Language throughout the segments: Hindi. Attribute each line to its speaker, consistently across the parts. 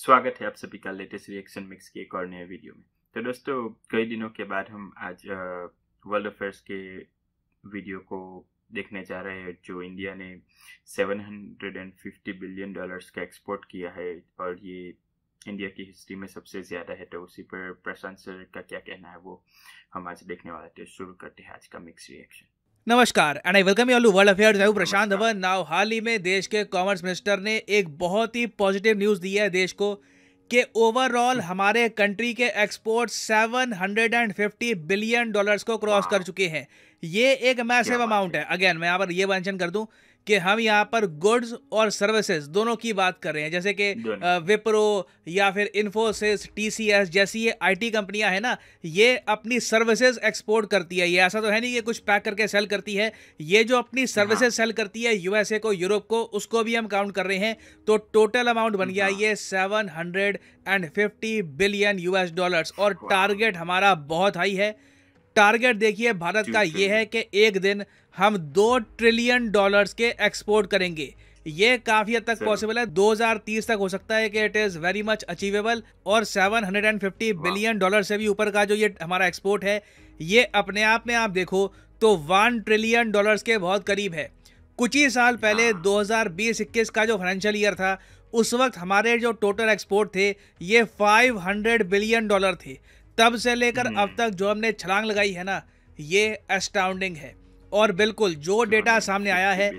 Speaker 1: स्वागत है आप सभी का लेटेस्ट रिएक्शन मिक्स के एक और नए वीडियो में तो दोस्तों कई दिनों के बाद हम आज वर्ल्ड अफेयर्स के वीडियो को देखने जा रहे हैं जो इंडिया ने 750 बिलियन डॉलर्स का एक्सपोर्ट किया है और ये इंडिया की हिस्ट्री में सबसे ज़्यादा है तो उसी पर प्रशांत सर का क्या कहना है वो हम आज देखने वाले थे तो शुरू करते हैं आज का मिक्स रिएक्शन
Speaker 2: नमस्कार and I welcome you world affairs I Prashant Dhawan now हाल ही में देश के कॉमर्स मिनिस्टर ने एक बहुत ही पॉजिटिव न्यूज़ दी है देश को कि ओवरऑल हमारे कंट्री के एक्सपोर्ट 750 बिलियन डॉलर्स को क्रॉस कर चुके हैं ये एक मैसिव अमाउंट है अगेन मैं यहाँ पर ये मैंशन कर दूँ कि हम यहाँ पर गुड्स और सर्विसेज दोनों की बात कर रहे हैं जैसे कि विप्रो हाँ। या फिर इन्फोसिस टीसीएस जैसी ये आईटी कंपनियां हैं ना ये अपनी सर्विसेज एक्सपोर्ट करती है ये ऐसा तो है नहीं ये कुछ पैक करके सेल करती है ये जो अपनी सर्विसेज हाँ। सेल करती है यूएसए को यूरोप को उसको भी हम काउंट कर रहे हैं तो टोटल अमाउंट बन गया हाँ। ये seven and fifty billion US dollars और टारगेट हमारा बहुत हाई है टारगेट देखिए भारत का ये है कि एक दिन हम दो ट्रिलियन डॉलर्स के एक्सपोर्ट करेंगे ये काफी हद तक पॉसिबल है 2030 तक हो सकता है कि it is very much achievable और 750 बिलियन डॉलर से भी ऊपर का जो ये हमारा एक्सपोर्ट है ये अपने आप में आप देखो तो वन ट्रिलियन डॉलर्स के बहुत करीब है कुछ ही साल पहले दो हजार का जो फाइनेंशियल ईयर था उस वक्त हमारे जो टोटल एक्सपोर्ट थे ये 500 बिलियन डॉलर थे तब से लेकर अब हम्म। तक जो हमने छलांग लगाई है ना ये एस्टाउंडिंग है और बिल्कुल जो डेटा हाँ, सामने आया है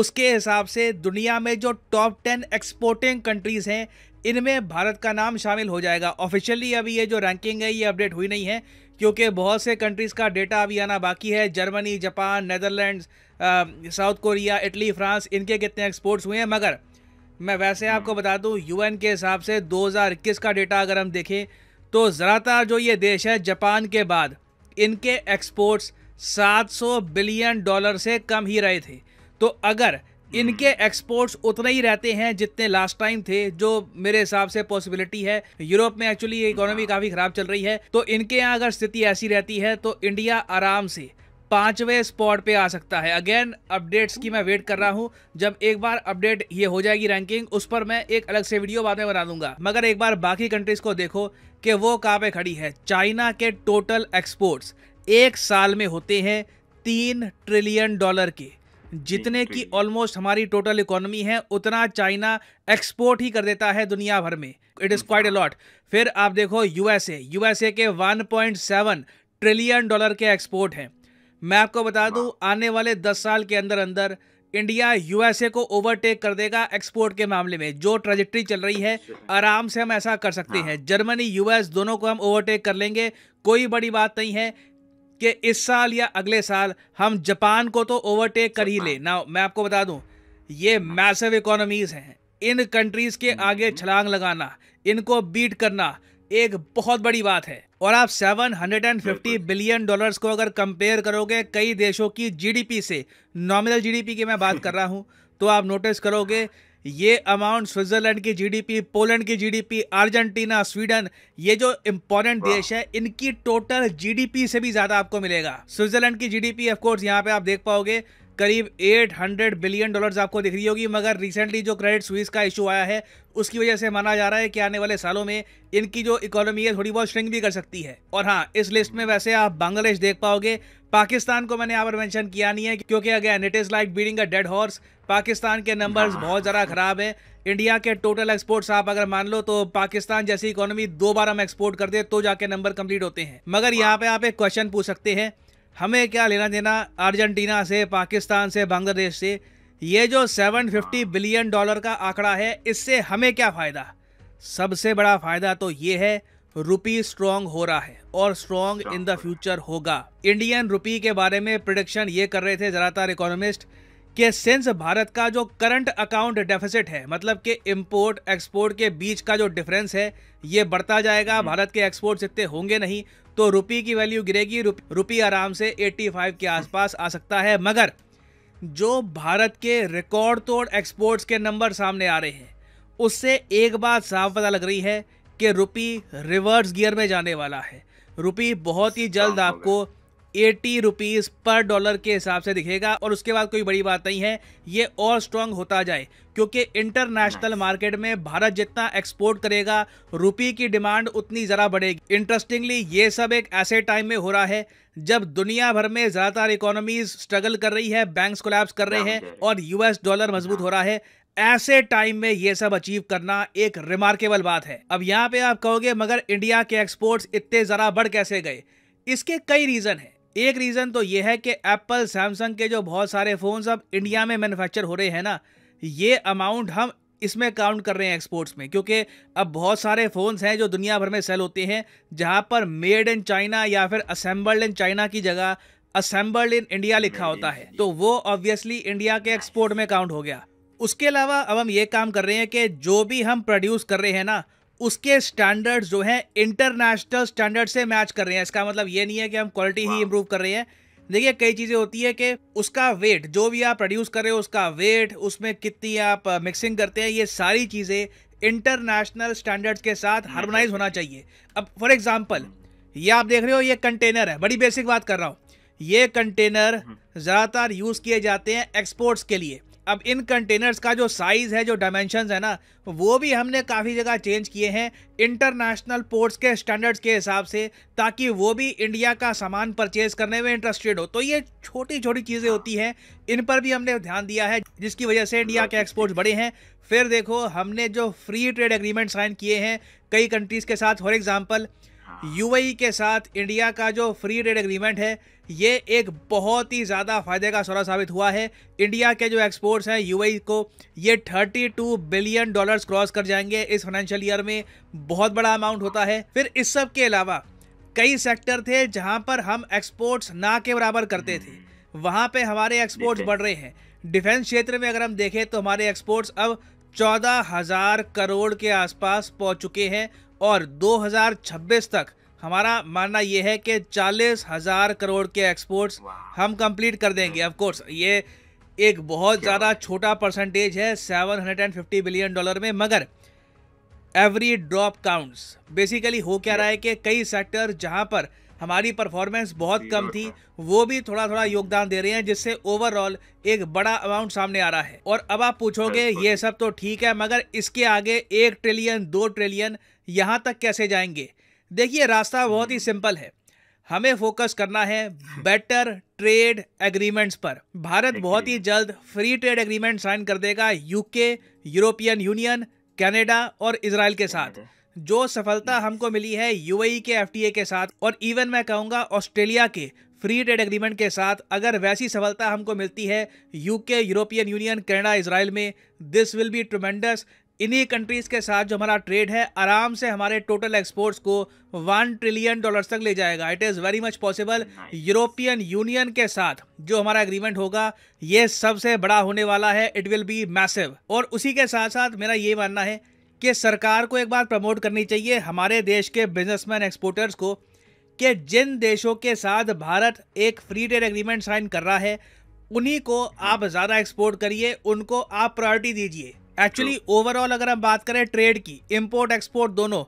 Speaker 2: उसके हिसाब से दुनिया में जो टॉप टेन एक्सपोर्टिंग कंट्रीज़ हैं इनमें भारत का नाम शामिल हो जाएगा ऑफिशियली अभी ये जो रैंकिंग है ये अपडेट हुई नहीं है क्योंकि बहुत से कंट्रीज़ का डेटा अभी आना बाकी है Germany Japan Netherlands South Korea Italy France इनके कितने एक्सपोर्ट्स हुए हैं मगर मैं वैसे हम्म। आपको बता दूं यूएन के हिसाब से 2021 का डेटा अगर हम देखें तो ज़्यादातर जो ये देश है जापान के बाद इनके एक्सपोर्ट्स 700 बिलियन डॉलर से कम ही रहे थे तो अगर इनके एक्सपोर्ट्स उतने ही रहते हैं जितने लास्ट टाइम थे जो मेरे हिसाब से पॉसिबिलिटी है यूरोप में एक्चुअली इकोनॉमी काफ़ी ख़राब चल रही है तो इनके यहाँ अगर स्थिति ऐसी रहती है तो इंडिया आराम से पांचवें स्पॉट पे आ सकता है अगेन अपडेट्स की मैं वेट कर रहा हूँ जब एक बार अपडेट ये हो जाएगी रैंकिंग उस पर मैं एक अलग से वीडियो बाद में बना दूंगा मगर एक बार बाकी कंट्रीज को देखो कि वो कहाँ पे खड़ी है चाइना के टोटल एक्सपोर्ट्स एक साल में होते हैं तीन ट्रिलियन डॉलर के जितने की ऑलमोस्ट हमारी टोटल इकोनॉमी है उतना चाइना एक्सपोर्ट ही कर देता है दुनिया भर में इट इज़ क्वाइट अलॉट फिर आप देखो यूएसए यूएसए के 1.7 ट्रिलियन डॉलर के एक्सपोर्ट हैं मैं आपको बता दूं आने वाले दस साल के अंदर अंदर इंडिया यूएसए को ओवरटेक कर देगा एक्सपोर्ट के मामले में जो ट्रेजेक्ट्री चल रही है अच्छा। आराम से हम ऐसा कर सकते हाँ। हैं जर्मनी यूएस दोनों को हम ओवरटेक कर लेंगे कोई बड़ी बात नहीं है कि इस साल या अगले साल हम जापान को तो ओवरटेक कर ही ले ना मैं आपको बता दूं ये मैसिव हाँ। इकोनॉमीज़ हैं इन कंट्रीज़ के हम्म, आगे हम्म। छलांग लगाना इनको बीट करना एक बहुत बड़ी बात है और आप 750 बिलियन डॉलर्स को अगर कंपेयर करोगे कई देशों की जीडीपी से नॉमिनल जीडीपी की मैं बात कर रहा हूं तो आप नोटिस करोगे ये अमाउंट स्विट्जरलैंड की जीडीपी पोलैंड की जीडीपी अर्जेंटीना स्वीडन ये जो इम्पोर्टेंट देश है इनकी टोटल जीडीपी से भी ज़्यादा आपको मिलेगा स्विट्जरलैंड की जीडीपी ऑफ कोर्स यहाँ पे आप देख पाओगे करीब 800 बिलियन डॉलर्स आपको दिख रही होगी मगर रिसेंटली जो क्रेडिट स्विस का इशू आया है उसकी वजह से माना जा रहा है कि आने वाले सालों में इनकी जो इकोनॉमी है थोड़ी बहुत श्रिंक भी कर सकती है और हाँ इस लिस्ट में वैसे आप बांग्लादेश देख पाओगे पाकिस्तान को मैंने यहाँ पर मैंशन किया नहीं है क्योंकि again it is like beating a dead horse Pakistan के नंबर्स हाँ। बहुत ज़्यादा ख़राब है इंडिया के टोटल एक्सपोर्ट्स आप अगर मान लो तो पाकिस्तान जैसी इकोनॉमी दो बार हम एक्सपोर्ट कर दे तो जाके नंबर कंप्लीट होते हैं मगर यहाँ हाँ। पे आप एक क्वेश्चन पूछ सकते हैं हमें क्या लेना देना अर्जेंटीना से पाकिस्तान से बांग्लादेश से ये जो 750 बिलियन डॉलर का आंकड़ा है इससे हमें क्या फ़ायदा सबसे बड़ा फ़ायदा तो ये है रुपी स्ट्रॉन्ग हो रहा है और स्ट्रॉन्ग इन द फ्यूचर होगा इंडियन रुपी के बारे में प्रोडिक्शन ये कर रहे थे ज़्यादातर इकोनॉमिस्ट कि सिंस भारत का जो करंट अकाउंट डेफिसिट है मतलब कि इंपोर्ट एक्सपोर्ट के बीच का जो डिफरेंस है ये बढ़ता जाएगा हम्म। भारत के एक्सपोर्ट्स इतने होंगे नहीं तो रुपी की वैल्यू गिरेगी रुपी आराम से 85 के हम्म। आसपास आ सकता है मगर जो भारत के रिकॉर्ड तोड़ एक्सपोर्ट्स के नंबर सामने आ रहे हैं उससे एक बात साफ पता लग रही है कि रुपी रिवर्स गियर में जाने वाला है रुपी बहुत ही जल्द आपको एटी रुपीज़ पर डॉलर के हिसाब से दिखेगा और उसके बाद कोई बड़ी बात नहीं है ये और स्ट्रांग होता जाए क्योंकि इंटरनेशनल मार्केट में भारत जितना एक्सपोर्ट करेगा रुपी की डिमांड उतनी ज़रा बढ़ेगी इंटरेस्टिंगली ये सब एक ऐसे टाइम में हो रहा है जब दुनिया भर में ज़्यादातर इकोनॉमीज स्ट्रगल कर रही है बैंक्स कोलैप्स कर रहे हैं और यूएस डॉलर मजबूत हो रहा है ऐसे टाइम में ये सब अचीव करना एक रिमार्केबल बात है अब यहाँ पे आप कहोगे मगर इंडिया के एक्सपोर्ट्स इतने ज़रा बढ़ कैसे गए इसके कई रीज़न हैं एक रीज़न तो ये है कि एप्पल सैमसंग के जो बहुत सारे फ़ोन्स अब इंडिया में मैन्युफैक्चर हो रहे हैं ना ये अमाउंट हम इसमें काउंट कर रहे हैं एक्सपोर्ट्स में क्योंकि अब बहुत सारे फ़ोन्स हैं जो दुनिया भर में सेल होते हैं जहाँ पर मेड इन चाइना या फिर असेंबल्ड इन चाइना की जगह असेंबल्ड इन इंडिया लिखा होता है तो वो ऑब्वियसली इंडिया के एक्सपोर्ट में काउंट हो गया उसके अलावा अब हम ये काम कर रहे हैं कि जो भी हम प्रोड्यूस कर रहे हैं ना उसके स्टैंडर्ड जो है इंटरनेशनल स्टैंडर्ड से मैच कर रहे हैं इसका मतलब ये नहीं है कि हम क्वालिटी ही इम्प्रूव कर रहे हैं देखिए कई चीज़ें होती है कि उसका वेट जो भी आप प्रोड्यूस कर रहे हो उसका वेट उसमें कितनी आप मिक्सिंग uh, करते हैं ये सारी चीज़ें इंटरनेशनल स्टैंडर्ड्स के साथ हार्मोनाइज होना चाहिए अब फॉर एग्जाम्पल ये आप देख रहे हो ये कंटेनर है बड़ी बेसिक बात कर रहा हूँ ये कंटेनर हम्म। ज़्यादातर यूज़ किए जाते हैं एक्सपोर्ट्स के लिए अब इन कंटेनर्स का जो साइज़ है जो डायमेंशन है ना वो भी हमने काफ़ी जगह चेंज किए हैं इंटरनेशनल पोर्ट्स के स्टैंडर्ड्स के हिसाब से ताकि वो भी इंडिया का सामान परचेज करने में इंटरेस्टेड हो तो ये छोटी छोटी चीज़ें होती हैं इन पर भी हमने ध्यान दिया है जिसकी वजह से इंडिया के एक्सपोर्ट्स बढ़े हैं फिर देखो हमने जो फ्री ट्रेड एग्रीमेंट साइन किए हैं कई कंट्रीज़ के साथ फॉर एग्ज़ाम्पल यूएई के साथ इंडिया का जो फ्री ट्रेड एग्रीमेंट है ये एक बहुत ही ज़्यादा फायदे का सौरा साबित हुआ है इंडिया के जो एक्सपोर्ट्स हैं यूएई को ये 32 बिलियन डॉलर्स क्रॉस कर जाएंगे इस फाइनेंशियल ईयर में बहुत बड़ा अमाउंट होता है फिर इस सब के अलावा कई सेक्टर थे जहाँ पर हम एक्सपोर्ट्स ना के बराबर करते थे हम्म। वहाँ पर हमारे एक्सपोर्ट्स बढ़ रहे हैं डिफेंस क्षेत्र में अगर हम देखें तो हमारे एक्सपोर्ट्स अब चौदह हजार करोड़ के आसपास पहुंच चुके हैं और 2026 तक हमारा मानना यह है कि चालीस हजार करोड़ के एक्सपोर्ट्स हम कंप्लीट कर देंगे ऑफ हम्म। कोर्स ये एक बहुत ज़्यादा छोटा परसेंटेज है 750 बिलियन डॉलर में मगर एवरी ड्रॉप काउंट्स बेसिकली हो क्या रहा है कि कई सेक्टर जहां पर हमारी परफॉर्मेंस बहुत कम थी वो भी थोड़ा थोड़ा योगदान दे रहे हैं जिससे ओवरऑल एक बड़ा अमाउंट सामने आ रहा है और अब आप पूछोगे ये सब तो ठीक है मगर इसके आगे एक ट्रिलियन दो ट्रिलियन यहाँ तक कैसे जाएंगे देखिए रास्ता बहुत ही सिंपल हम्म। है हमें फोकस करना है बेटर ट्रेड एग्रीमेंट्स पर भारत बहुत ही जल्द फ्री ट्रेड एग्रीमेंट साइन कर देगा यूके यूरोपियन यूनियन कनाडा और इसराइल के साथ जो सफलता हमको मिली है यूएई e के एफटीए के साथ और इवन मैं कहूँगा ऑस्ट्रेलिया के फ्री ट्रेड एग्रीमेंट के साथ अगर वैसी सफलता हमको मिलती है UK European Union Canada Israel में दिस विल बी ट्रमेंडस इन्हीं कंट्रीज़ के साथ जो हमारा ट्रेड है आराम से हमारे टोटल एक्सपोर्ट्स को वन ट्रिलियन डॉलर्स तक ले जाएगा it is very much possible European Union के साथ जो हमारा एग्रीमेंट होगा ये सबसे बड़ा होने वाला है इट विल बी मैसिव और उसी के साथ साथ मेरा ये मानना है कि सरकार को एक बार प्रमोट करनी चाहिए हमारे देश के बिजनेसमैन एक्सपोर्टर्स को कि जिन देशों के साथ भारत एक फ्री ट्रेड एग्रीमेंट साइन कर रहा है उन्हीं को आप ज़्यादा एक्सपोर्ट करिए उनको आप प्रायोरिटी दीजिए एक्चुअली ओवरऑल अगर हम बात करें ट्रेड की इम्पोर्ट एक्सपोर्ट दोनों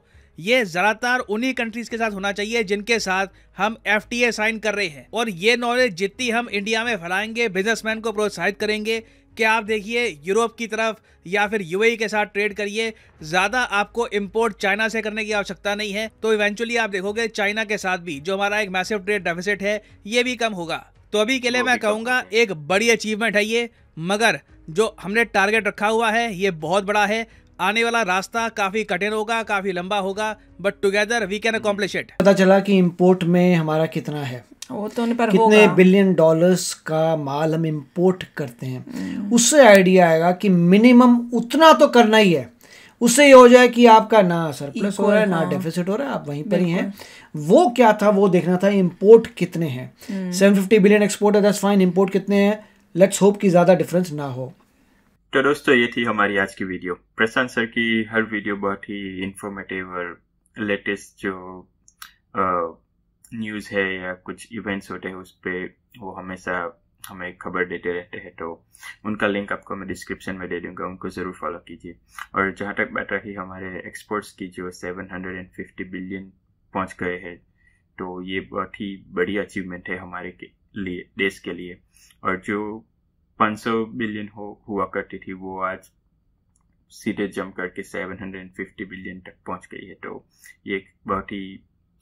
Speaker 2: ये ज़्यादातर उन्हीं कंट्रीज़ के साथ होना चाहिए जिनके साथ हम एफ साइन कर रहे हैं और ये नॉलेज जितनी हम इंडिया में फैलाएंगे बिजनेसमैन को प्रोत्साहित करेंगे कि आप देखिए यूरोप की तरफ या फिर यूएई के साथ ट्रेड करिए ज़्यादा आपको इम्पोर्ट चाइना से करने की आवश्यकता नहीं है तो इवेंचुअली आप देखोगे चाइना के साथ भी जो हमारा एक मैसिव ट्रेड डेफिसिट है ये भी कम होगा तो अभी के लिए मैं कहूँगा एक बड़ी अचीवमेंट है ये मगर जो हमने टारगेट रखा हुआ है ये बहुत बड़ा है आने वाला रास्ता काफ़ी कठिन होगा काफ़ी लंबा होगा but together we can accomplish it पता चला कि इम्पोर्ट में हमारा कितना
Speaker 1: है वो तो पर कितने
Speaker 2: बिलियन डॉलर्स का माल हम इम्पोर्ट करते हैं उससे आइडिया आएगा कि मिनिमम उतना तो करना ही है उससे ये हो जाए कि आपका ना सरप्लस हो रहा है ना डेफिसिट हाँ। हो रहा है आप वहीं पर ही हैं वो क्या था वो देखना था इम्पोर्ट कितने हैं सेवन फिफ्टी बिलियन एक्सपोर्ट है दस फाइन इम्पोर्ट कितने हैं लेट्स होप कि ज़्यादा डिफरेंस ना
Speaker 1: हो तो दोस्तों ये थी हमारी आज की वीडियो प्रशांत सर की हर वीडियो बहुत ही इन्फॉर्मेटिव और लेटेस्ट जो न्यूज़ है या कुछ इवेंट्स होते हैं उस पर वो हमेशा हमें खबर देते रहते हैं तो उनका लिंक आपको मैं डिस्क्रिप्शन में दे दूंगा उनको ज़रूर फॉलो कीजिए और जहाँ तक बात रही हमारे एक्सपोर्ट्स की जो 750 बिलियन पहुँच गए हैं तो ये बहुत ही बड़ी अचीवमेंट है हमारे के लिए देश के लिए और जो 500 बिलियन हो हुआ करती थी वो आज सीधे जम करके फिफ्टी बिलियन तक पहुँच गई है तो ये एक बहुत ही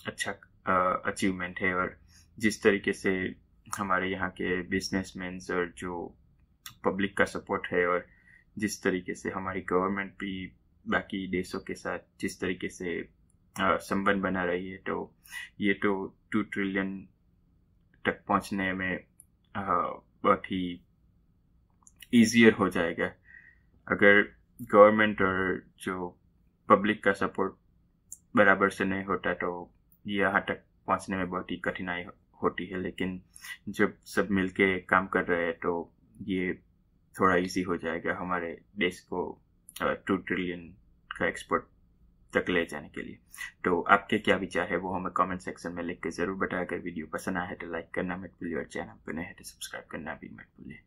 Speaker 1: अच्छा अचीवमेंट है और जिस तरीके से हमारे यहाँ के बिजनेसमैन और जो पब्लिक का सपोर्ट है और जिस तरीके से हमारी गवर्नमेंट भी बाकी देशों के साथ जिस तरीके से संबंध बना रही है तो ये तो टू ट्रिलियन तक पहुंचने में बहुत ही ईजियर हो जाएगा अगर गवर्नमेंट और जो पब्लिक का सपोर्ट बराबर से नहीं होता तो यहाँ तक पहुँचने में बहुत ही कठिनाई होती है लेकिन जब सब मिलके काम कर रहे हैं तो ये थोड़ा इजी हो जाएगा हमारे देश को टू ट्रिलियन का एक्सपोर्ट तक ले जाने के लिए तो आपके क्या विचार है वो हमें कमेंट सेक्शन में लिख के ज़रूर बताया अगर वीडियो पसंद आया है तो लाइक करना मत भूलिए और चैनल पर नहीं है तो सब्सक्राइब करना भी मत भूलिए